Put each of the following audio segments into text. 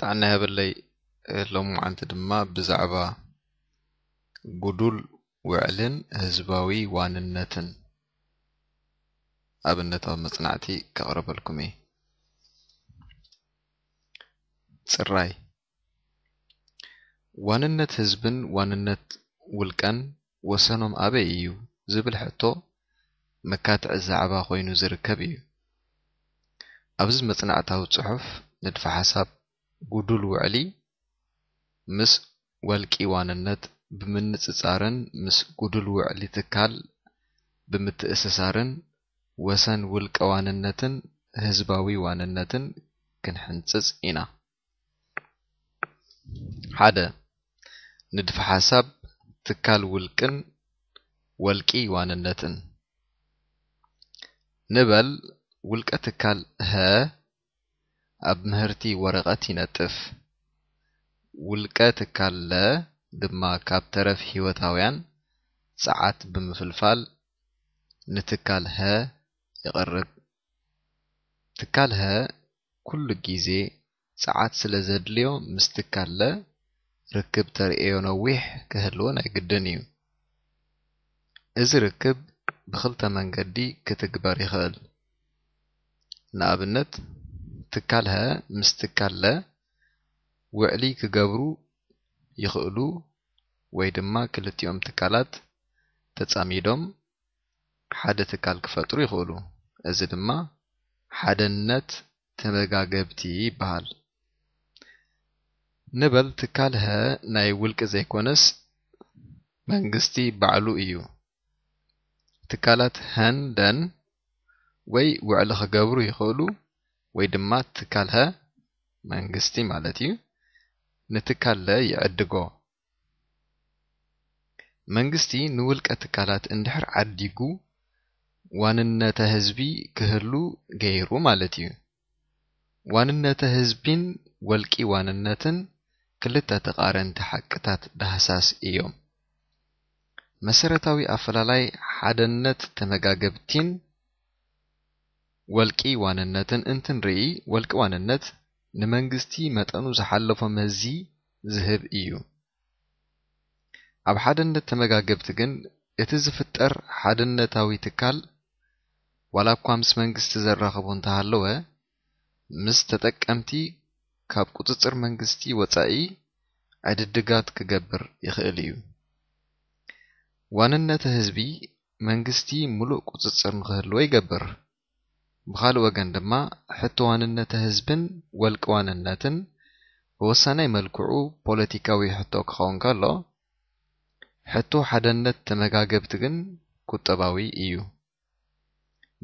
ጥዕና የበለይ ሎሙዓንቲ ድማ ብዛዕባ ጉዱል ውዕልን ህዝባዊ ዋንነትን ኣብነታዊ መፅናዕቲ ከቕርበልኩም እየ ፅራይ ዋንነት ህዝብን ዋንነት ውልቀን ወሰኖም ኣበይ እዩ ዝብል ሕቶ መካትዕ ዛዕባ ኮይኑ ዝርከብ እዩ ኣብዚ መፅናዕታዊ ፅሑፍ ንድፈ ሓሳብ ጉዱል ውዕሊ ምስ ወልቂ ዋንነት ብምንፅፃርን ምስ ጉዱል ውዕሊ ትካል ብምትእስሳርን ወሰን ውልቀ ዋንነትን ህዝባዊ ዋንነትን ክንሕንፅፅ ኢና ሓደ ንድፈ ሓሳብ ትካል ውልቅን ወልቂ ዋንነትን ንበል ውልቀ ትካል ሀ أب مهرتي ورغتي نتف ولكات كالا دما كاب ترف هيوتاويان ساعات بمفلفال نتكال ها يقرب تكال ها كل جيزي ساعات سلزد ليو مستكال لا ركب تر ايونا ويح كهلونا قدنيو از ركب بخلطة من قدي كتكبر يخل نابنت ትካልሃ ምስ ትካላ ውዕሊ ክገብሩ ይኽእሉ ወይ ድማ ክልቲኦም ትካላት ተጻሚዶም ሓደ ትካል ክፈጥሩ ይኽእሉ እዚ ድማ ሓደነት ተመጋገብቲ ይበሃል ንበል ትካል ሀ ናይ ውልቂ ዘይኮነስ መንግስቲ ባዕሉ እዩ ትካላት ሃንደን ወይ ውዕሊ ክገብሩ ይኽእሉ ወይ ድማ እትካልኸ መንግስቲ ማለት እዩ ንትካለ የዕድጎ መንግስቲ ንውልቀ ትካላት እንድሕር ዓዲጉ ዋንነተ ህዝቢ ክህሉ ገይሩ ማለት እዩ ዋንነተ ህዝቢን ወልቂ ዋንነትን ክልተ ተቃረንቲ ሓቅታት ዳህሳስ እዮም መሰረታዊ ኣፈላላይ ሓደነት ተመጋገብቲን والكي واننتن انتن رئي والكي واننت نمنجستي متأنو زحلفو مزي زهب إيو أب حدنت تمجاجبتجن يتزفتر حدنت أو يتكال ولا بقامس منجست زرخبون تهلوه مستتكمتي كاب قطصر منجستي وتأي عددقات كجبر يخليو واننت هزبي منجستي ملو قطصر نخلوه يجبر ብካልእ ወገን ድማ ዋንነተ ህዝብን ወልቂ ዋንነትን ብወሳናይ መልክዑ ፖለቲካዊ ሕቶ ክኸውን ከሎ ሕቶ ሓደነት ተመጋገብቲ ግን ቁጠባዊ እዩ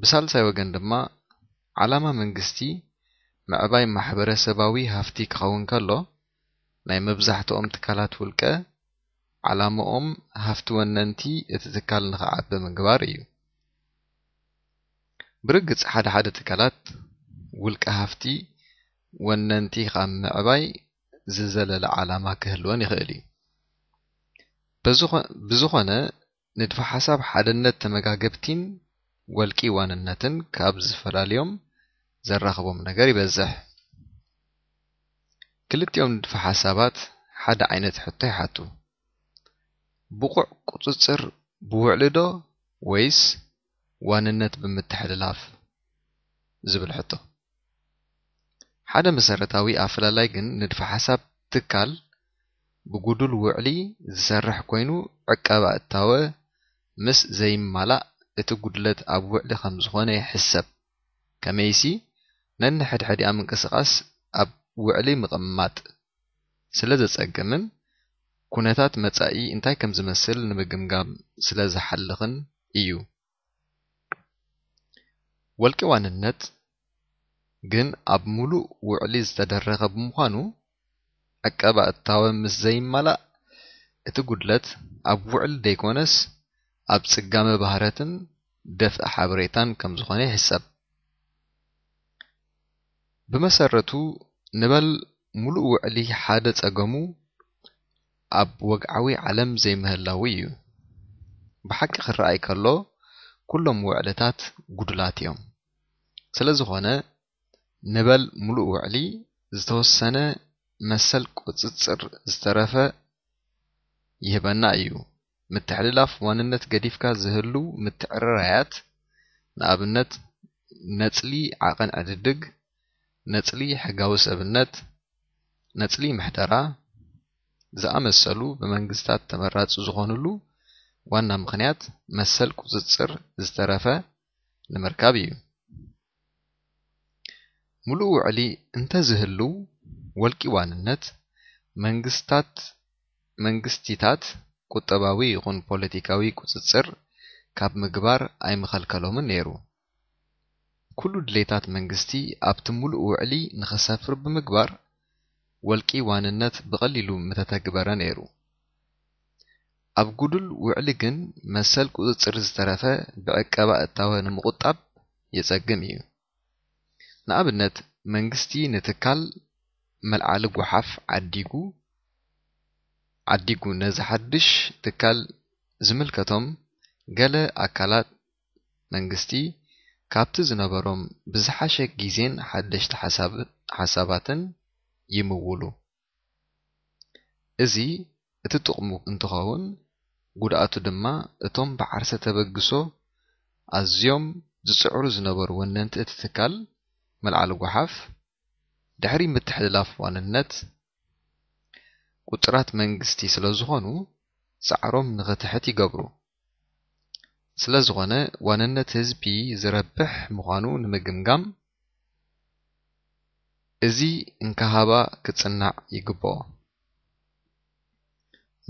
ብሳልሳይ ወገን ድማ ዓላማ መንግስቲ ምዕባይ ማሕበረሰባዊ ሃፍቲ ክኸውን ከሎ ናይ መብዛሕትኦም ትካላት ውልቀ ዓላምኦም ሃፍቲ ወነንቲ እቲ ትካል ንኽዓቢ ምግባር እዩ برقص حد حد تكالات ولك هفتي وننتي خام معباي زلزلة العلامة كهلوان يخلي بزخنة ندفع حساب حدنة تمجاجبتين والكيوان النتن كابز فلاليوم من نقاري بزح كلت يوم ندفع حسابات حد عينت حتى حتو بقع قطصر بوعلدو ويس ዋንነት ብምትሕልላፍ ዝብል ሕቶ ሓደ መሰረታዊ ኣፈላላይ ግን ንድፈ ሓሳብ ትካል ብጉዱል ውዕሊ ዝሰርሕ ኮይኑ ዕቀባ እታወ ምስ ዘይማላእ እቲ ጉድለት ኣብ ውዕሊ ከም ዝኾነ ይሕሰብ ከመይሲ ነንሕድሕዲኣ ምንቅስቓስ ኣብ ውዕሊ ምቕማጥ ስለ ዘጸግምን ኩነታት መጻኢ እንታይ ከም ዝመስል ንምግምጋም ስለ ዝሓልኽን እዩ ወልቂዋንነት ግን ኣብ ሙሉእ ውዕሊ ዝተደረኸ ብምዃኑ ዕቀባ እታወ ምስ ዘይመላእ እቲ ጉድለት ኣብ ውዕል ደይኮነስ ኣብ ጽጋመ ባህረትን دفع حبريتان كم زخاني حساب بمسرتو نبل ملو علي حادث أقامو أب وقعوي علم زي مهلاويو بحق الرأي كله كلهم وعلتات قدلاتيهم سلزغنا نبل ملو علي استوسنا مسل قصصر استرفا يهبنا أيو متحللاف واننت قديف كازهلو متعررات نابنت نتلي عقن عددق نتلي حقاوس أبنت نتلي محترا ዝኣመሰሉ ብመንግስታት ተመራፂ ዝኾኑሉ ዋና ምኽንያት መሰል ቁፅፅር ዝተረፈ ንምርካብ እዩ ሙሉ ውዕሊ እንተዝህሉ ወልቂ ዋንነት መንግስታት መንግስቲታት ቁጠባዊ ይኹን ፖለቲካዊ ቁፅፅር ካብ ምግባር ኣይምኸልከሎምን ነይሩ ኩሉ ድሌታት መንግስቲ ኣብቲ ሙሉእ ውዕሊ ንኽሰፍር ብምግባር ወልቂ ዋንነት ብቐሊሉ ምተተግበረ ነይሩ ኣብ ጉዱል ውዕሊ ግን መሰል ቁፅፅር ዝተረፈ ብዕቀባ እታወ ንምቑጣብ የጸግም እዩ ንኣብነት መንግስቲ ንትካል መልዓሊ ጓሓፍ ዓዲጉ ዓዲጉ ነዚ ሓድሽ ትካል ዝምልከቶም ገለ ኣካላት መንግስቲ ካብቲ ዝነበሮም ብዝሓሸ ግዜን ሓደሽቲ ሓሳባትን ይምውሉ እዚ እቲ ጥቕሙ እንትኸውን ጉድኣቱ ድማ እቶም ብዓርሰ ተበግሶ ኣዝዮም ዝፅዕሩ ዝነበሩ ወነንቲ እቲ ትካል መልዓሊ ጓሓፍ ድሕሪ ምትሕልላፍ ዋንነት ቁፅራት መንግስቲ ስለ ዝኾኑ ፃዕሮም ንኽትሕት ይገብሩ ስለ ዝኾነ ዋንነት ህዝቢ ዝረብሕ ምዃኑ ንምግምጋም እዚ እንከሃባ ክጽናዕ ይግብኦ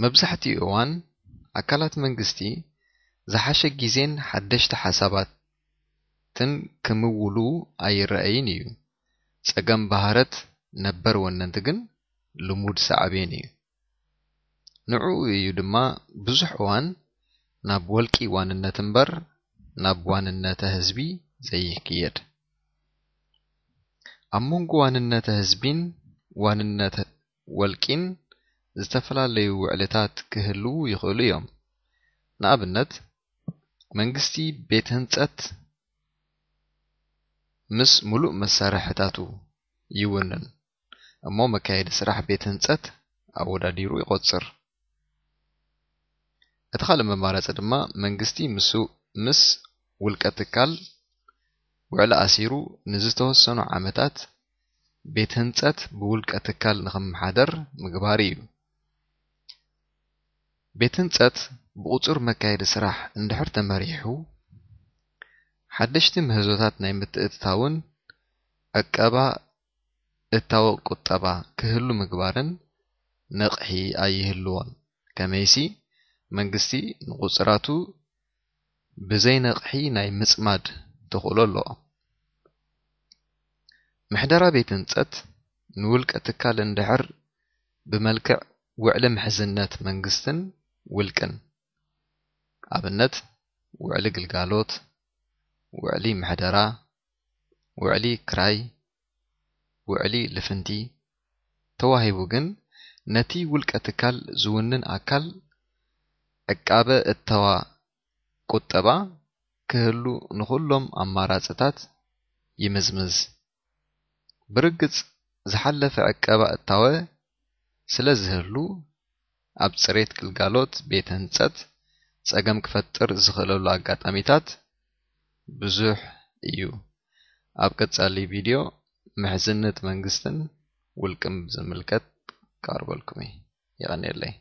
መብዛሕቲኡ እዋን ኣካላት መንግስቲ ዝሓሸ ግዜን ሓደሽቲ ሓሳባት ትን ክምውሉ ኣይረአይን እዩ ጸገም ባህረት ነበር ወነንቲ ግን ልሙድ ሰዕብን እዩ ንዕኡ እዩ ድማ ብዙሕ እዋን ናብ ወልቂ ዋንነት እምበር ናብ ዋንነተ ህዝቢ ዘይክየድ ኣብ መንጎ ዋንነተ ህዝቢን ዋንነት ወልቂን ዝተፈላለዩ ውዕልታት ክህልው ይኽእሉ እዮም ንኣብነት መንግስቲ ቤት ህንፀት ምስ ሙሉእ መሳርሕታቱ ይውንን እሞ መካየዲ ስራሕ ቤት ህንፀት ኣወዳዲሩ ይቆፅር እቲ ካልእ መማረፂ ድማ መንግስቲ ምስ ውልቀ ትካል ውዕሊ ኣሲሩ ንዝተወሰኑ ዓመታት ቤት ህንፀት ብውልቀ ትካል ንክመሓደር ምግባር እዩ ቤት ህንፀት ብቁፅር መካየዲ ስራሕ እንድሕር ተመሪሑ ሓደሽቲ ምህዞታት ናይ ምትእትታውን ዕቀባ እታወቅ ቁጠባ ክህሉ ምግባርን ነቕሒ ኣይህልዎን ከመይሲ መንግስቲ ንቁፅራቱ ብዘይነቕሒ ናይ ምፅማድ ተኽእሎ ኣለዎ ምሕደራ ቤት ህንፀት ንውልቀ ትካል እንድሕር ብመልክዕ ውዕሊ ምሕዝነት መንግስትን ውልቅን ኣብነት ውዕሊ ግልጋሎት ውዕሊ ምሕደራ ውዕሊ ክራይ ውዕሊ ልፍንቲ ተዋሂቡ ግን ነቲ ውልቀ ትካል ዝውንን ኣካል ዕቃበ እተዋ ቁጠባ ክህሉ ንኹሎም ኣማራፅታት ይምዝምዝ ብርግጽ ዝሓለፈ ዕቀባ እታወ ስለ ዝህሉ ኣብ ፅሬት ግልጋሎት ቤተ ህንፀት ፀገም ክፈጥር ዝኽእለሉ ኣጋጣሚታት ብዙሕ እዩ ኣብ ቀጻሊ ቪድዮ ምሕዝነት መንግስትን ውልቅን ብዝምልከት ቀርበልኩም ይቐኒየለይ